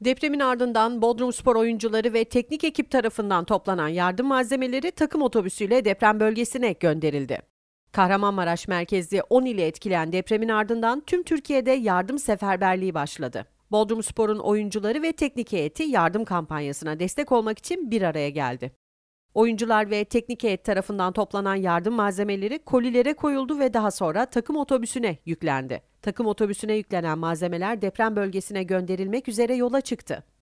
Depremin ardından Bodrum Spor oyuncuları ve teknik ekip tarafından toplanan yardım malzemeleri takım otobüsüyle deprem bölgesine gönderildi. Kahramanmaraş merkezli 10 ile etkilen depremin ardından tüm Türkiye'de yardım seferberliği başladı. Bodrum Spor'un oyuncuları ve teknik heyeti yardım kampanyasına destek olmak için bir araya geldi. Oyuncular ve teknik heyet tarafından toplanan yardım malzemeleri kolilere koyuldu ve daha sonra takım otobüsüne yüklendi. Takım otobüsüne yüklenen malzemeler deprem bölgesine gönderilmek üzere yola çıktı.